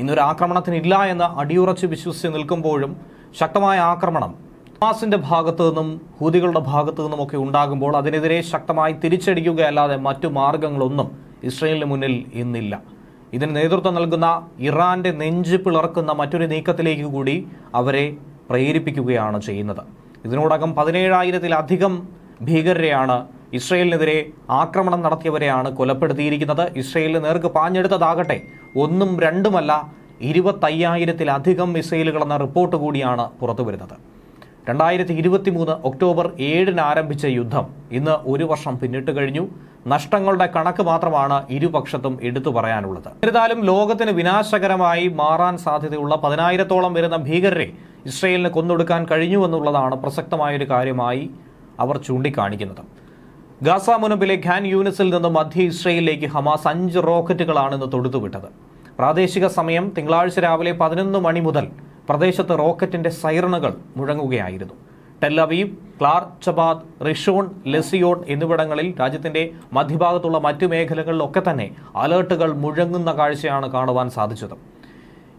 ഇന്നൊരു ആക്രമണത്തിനില്ല എന്ന് അടിയുറച്ച് വിശ്വസിച്ച് നിൽക്കുമ്പോഴും ശക്തമായ ആക്രമണം ഹമാസിന്റെ ഭാഗത്തു നിന്നും ഹൂതികളുടെ ഭാഗത്തു നിന്നും ഒക്കെ ഉണ്ടാകുമ്പോൾ അതിനെതിരെ ശക്തമായി തിരിച്ചടിക്കുകയല്ലാതെ മറ്റു മാർഗങ്ങളൊന്നും ഇസ്രയേലിന് മുന്നിൽ ഇന്നില്ല ഇതിന് നേതൃത്വം നൽകുന്ന ഇറാന്റെ നെഞ്ച് പിളർക്കുന്ന മറ്റൊരു നീക്കത്തിലേക്ക് കൂടി അവരെ പ്രേരിപ്പിക്കുകയാണ് ചെയ്യുന്നത് ഇതിനോടകം പതിനേഴായിരത്തിലധികം ഭീകരരെയാണ് ഇസ്രയേലിനെതിരെ ആക്രമണം നടത്തിയവരെയാണ് കൊലപ്പെടുത്തിയിരിക്കുന്നത് ഇസ്രയേലിന് നേർക്ക് പാഞ്ഞെടുത്തതാകട്ടെ ഒന്നും രണ്ടുമല്ല ഇരുപത്തയ്യായിരത്തിലധികം മിസൈലുകളെന്ന റിപ്പോർട്ട് കൂടിയാണ് പുറത്തു വരുന്നത് രണ്ടായിരത്തി ഇരുപത്തി മൂന്ന് ഒക്ടോബർ ഏഴിന് ആരംഭിച്ച യുദ്ധം ഇന്ന് ഒരു വർഷം പിന്നിട്ട് കഴിഞ്ഞു നഷ്ടങ്ങളുടെ കണക്ക് മാത്രമാണ് ഇരുപക്ഷത്തും എടുത്തു പറയാനുള്ളത് എന്നിരുന്നാലും ലോകത്തിന് വിനാശകരമായി മാറാൻ സാധ്യതയുള്ള പതിനായിരത്തോളം വരുന്ന ഭീകരരെ ഇസ്രയേലിന് കൊന്നൊടുക്കാൻ കഴിഞ്ഞുവെന്നുള്ളതാണ് പ്രസക്തമായൊരു കാര്യമായി അവർ ചൂണ്ടിക്കാണിക്കുന്നത് ഗാസ മുനമ്പിലെ ഖാൻ യൂണിസിൽ നിന്ന് മധ്യ ഇസ്രയേലിലേക്ക് ഹമാസ് അഞ്ച് റോക്കറ്റുകളാണെന്ന് തൊടുത്തുവിട്ടത് പ്രാദേശിക സമയം തിങ്കളാഴ്ച രാവിലെ പതിനൊന്ന് മണി മുതൽ പ്രദേശത്ത് റോക്കറ്റിന്റെ സൈറണുകൾ മുഴങ്ങുകയായിരുന്നു ടെല്ലവീവ് ക്ലാർ ചബാദ് റിഷോൺ ലെസിയോൺ എന്നിവിടങ്ങളിൽ രാജ്യത്തിന്റെ മധ്യഭാഗത്തുള്ള മറ്റു മേഖലകളിലൊക്കെ തന്നെ അലേർട്ടുകൾ മുഴങ്ങുന്ന കാഴ്ചയാണ് കാണുവാൻ സാധിച്ചത്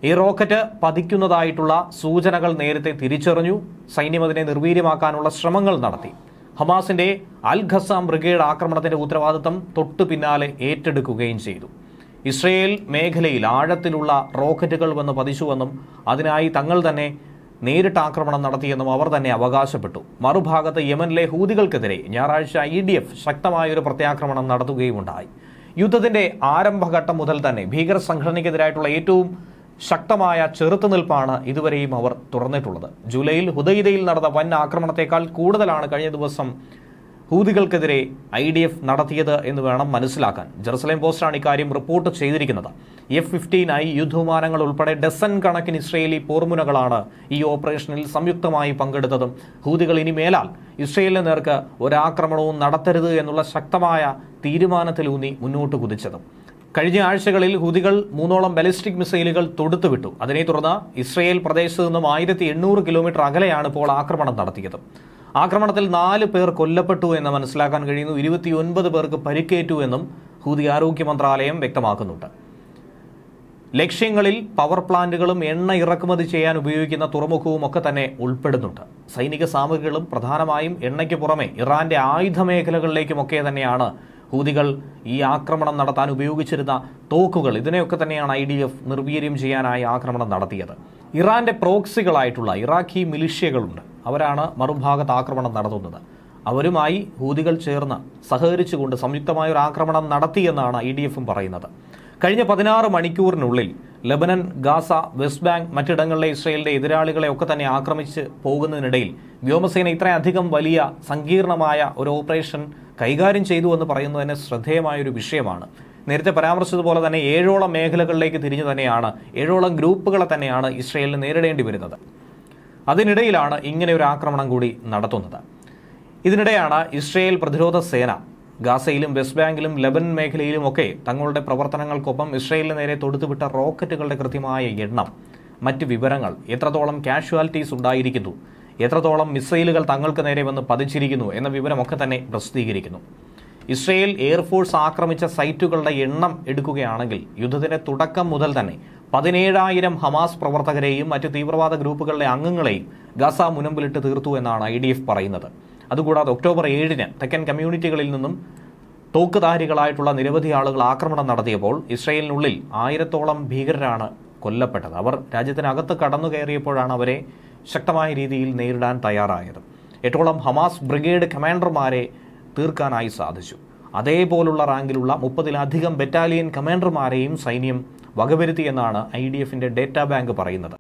ഈ റോക്കറ്റ് പതിക്കുന്നതായിട്ടുള്ള സൂചനകൾ നേരത്തെ തിരിച്ചറിഞ്ഞു സൈന്യം അതിനെ നിർവീര്യമാക്കാനുള്ള ശ്രമങ്ങൾ നടത്തി ഹമാസിന്റെ അൽ ഖസാം ബ്രിഗേഡ് ആക്രമണത്തിന്റെ ഉത്തരവാദിത്തം തൊട്ടു പിന്നാലെ ഏറ്റെടുക്കുകയും ചെയ്തു ഇസ്രയേൽ മേഖലയിൽ ആഴത്തിലുള്ള റോക്കറ്റുകൾ വന്ന് പതിച്ചുവെന്നും അതിനായി തങ്ങൾ തന്നെ നേരിട്ട് ആക്രമണം നടത്തിയെന്നും അവർ തന്നെ അവകാശപ്പെട്ടു മറുഭാഗത്ത് യമനിലെ ഹൂതികൾക്കെതിരെ ഞായറാഴ്ച ഇ ഡി എഫ് ശക്തമായൊരു പ്രത്യാക്രമണം നടത്തുകയുമുണ്ടായി യുദ്ധത്തിന്റെ ആരംഭഘട്ടം മുതൽ തന്നെ ഭീകര സംഘടനയ്ക്കെതിരായിട്ടുള്ള ഏറ്റവും ശക്തമായ ചെറുത്തുനിൽപ്പാണ് ഇതുവരെയും അവർ തുറന്നിട്ടുള്ളത് ജൂലൈയിൽ ഹുദൈദയിൽ നടന്ന വൻ ആക്രമണത്തെക്കാൾ കൂടുതലാണ് കഴിഞ്ഞ ദിവസം ഹൂതികൾക്കെതിരെ ഐ ഡി എഫ് നടത്തിയത് എന്ന് വേണം മനസ്സിലാക്കാൻ ജെറുസലേം പോസ്റ്റാണ് ഇക്കാര്യം റിപ്പോർട്ട് ചെയ്തിരിക്കുന്നത് എഫ് ഫിഫ്റ്റീൻ ഐ യുദ്ധവിമാനങ്ങൾ ഉൾപ്പെടെ ഡസൻ കണക്കിന് ഇസ്രയേലി പോർമുനകളാണ് ഈ ഓപ്പറേഷനിൽ സംയുക്തമായി പങ്കെടുത്തതും ഹൂതികൾ ഇനി മേലാൽ ഇസ്രയേലിന് നേർക്ക് ഒരാക്രമണവും നടത്തരുത് എന്നുള്ള ശക്തമായ തീരുമാനത്തിലൂന്നി മുന്നോട്ട് കുതിച്ചതും കഴിഞ്ഞ ആഴ്ചകളിൽ ഹുതികൾ മൂന്നോളം ബലിസ്റ്റിക് മിസൈലുകൾ തൊടുത്തുവിട്ടു അതിനെ തുടർന്ന് ഇസ്രയേൽ പ്രദേശത്ത് നിന്നും ആയിരത്തി എണ്ണൂറ് കിലോമീറ്റർ അകലെയാണ് ഇപ്പോൾ ആക്രമണം നടത്തിയത് ആക്രമണത്തിൽ നാല് പേർ കൊല്ലപ്പെട്ടു എന്ന് മനസ്സിലാക്കാൻ കഴിയുന്നു ഇരുപത്തിയൊൻപത് പേർക്ക് പരിക്കേറ്റു എന്നും ഹുതി ആരോഗ്യ മന്ത്രാലയം വ്യക്തമാക്കുന്നുണ്ട് ലക്ഷ്യങ്ങളിൽ പവർ പ്ലാന്റുകളും എണ്ണ ഇറക്കുമതി ചെയ്യാൻ ഉപയോഗിക്കുന്ന തുറമുഖവും ഒക്കെ തന്നെ ഉൾപ്പെടുന്നുണ്ട് സൈനിക സാമഗ്രികളും പ്രധാനമായും എണ്ണയ്ക്ക് പുറമെ ഇറാന്റെ ആയുധ മേഖലകളിലേക്കുമൊക്കെ തന്നെയാണ് ഹൂതികൾ ഈ ആക്രമണം നടത്താൻ ഉപയോഗിച്ചിരുന്ന തോക്കുകൾ ഇതിനെയൊക്കെ തന്നെയാണ് ഐ ഡി എഫ് നിർവീര്യം ചെയ്യാനായി ആക്രമണം നടത്തിയത് ഇറാന്റെ പ്രോക്സികളായിട്ടുള്ള ഇറാഖി മിലിഷ്യകളുണ്ട് അവരാണ് മറുഭാഗത്ത് ആക്രമണം നടത്തുന്നത് അവരുമായി ഹൂതികൾ ചേർന്ന് സഹകരിച്ചുകൊണ്ട് സംയുക്തമായ ഒരു ആക്രമണം നടത്തിയെന്നാണ് ഐ ഡി എഫും പറയുന്നത് കഴിഞ്ഞ പതിനാറ് മണിക്കൂറിനുള്ളിൽ ലബനൻ ഗാസ വെസ്റ്റ് ബാങ്ക് മറ്റിടങ്ങളിലെ ഇസ്രയേലിന്റെ എതിരാളികളെ ഒക്കെ തന്നെ ആക്രമിച്ച് പോകുന്നതിനിടയിൽ വ്യോമസേന ഇത്രയധികം വലിയ സങ്കീർണമായ ഒരു ഓപ്പറേഷൻ കൈകാര്യം ചെയ്തു എന്ന് പറയുന്നത് തന്നെ ഒരു വിഷയമാണ് നേരത്തെ പരാമർശിച്ചതുപോലെ തന്നെ ഏഴോളം മേഖലകളിലേക്ക് തിരിഞ്ഞു തന്നെയാണ് ഏഴോളം ഗ്രൂപ്പുകളെ തന്നെയാണ് ഇസ്രയേലിന് നേരിടേണ്ടി വരുന്നത് അതിനിടയിലാണ് ഇങ്ങനെ ഒരു ആക്രമണം കൂടി നടത്തുന്നത് ഇതിനിടെയാണ് ഇസ്രയേൽ പ്രതിരോധ സേന ഗാസയിലും വെസ്റ്റ് ബാങ്കിലും ലെബൻ മേഖലയിലും ഒക്കെ തങ്ങളുടെ പ്രവർത്തനങ്ങൾക്കൊപ്പം ഇസ്രയേലിന് നേരെ തൊടുത്തുവിട്ട റോക്കറ്റുകളുടെ കൃത്യമായ എണ്ണം മറ്റ് വിവരങ്ങൾ എത്രത്തോളം കാഷ്വാലിറ്റീസ് ഉണ്ടായിരിക്കുന്നു എത്രത്തോളം മിസൈലുകൾ തങ്ങൾക്ക് നേരെ വന്ന് പതിച്ചിരിക്കുന്നു എന്ന വിവരമൊക്കെ തന്നെ പ്രസിദ്ധീകരിക്കുന്നു ഇസ്രയേൽ എയർഫോഴ്സ് ആക്രമിച്ച സൈറ്റുകളുടെ എണ്ണം എടുക്കുകയാണെങ്കിൽ യുദ്ധത്തിന്റെ തുടക്കം മുതൽ തന്നെ പതിനേഴായിരം ഹമാസ് പ്രവർത്തകരെയും മറ്റ് തീവ്രവാദ ഗ്രൂപ്പുകളുടെ അംഗങ്ങളെയും ഗസ മുനമ്പിലിട്ട് തീർത്തു എന്നാണ് ഐ പറയുന്നത് അതുകൂടാതെ ഒക്ടോബർ ഏഴിന് തെക്കൻ കമ്മ്യൂണിറ്റികളിൽ നിന്നും തോക്കുധാരികളായിട്ടുള്ള നിരവധി ആളുകൾ ആക്രമണം നടത്തിയപ്പോൾ ഇസ്രയേലിനുള്ളിൽ ആയിരത്തോളം ഭീകരരാണ് കൊല്ലപ്പെട്ടത് അവർ രാജ്യത്തിനകത്ത് കടന്നു കയറിയപ്പോഴാണ് അവരെ ശക്തമായ രീതിയിൽ നേരിടാൻ തയ്യാറായത് എട്ടോളം ഹമാസ് ബ്രിഗേഡ് കമാൻഡർമാരെ തീർക്കാനായി സാധിച്ചു അതേപോലുള്ള റാങ്കിലുള്ള മുപ്പതിലധികം ബറ്റാലിയൻ കമാൻഡർമാരെയും സൈന്യം വകവരുത്തിയെന്നാണ് ഐ ഡി എഫിൻ്റെ ഡേറ്റാ ബാങ്ക് പറയുന്നത്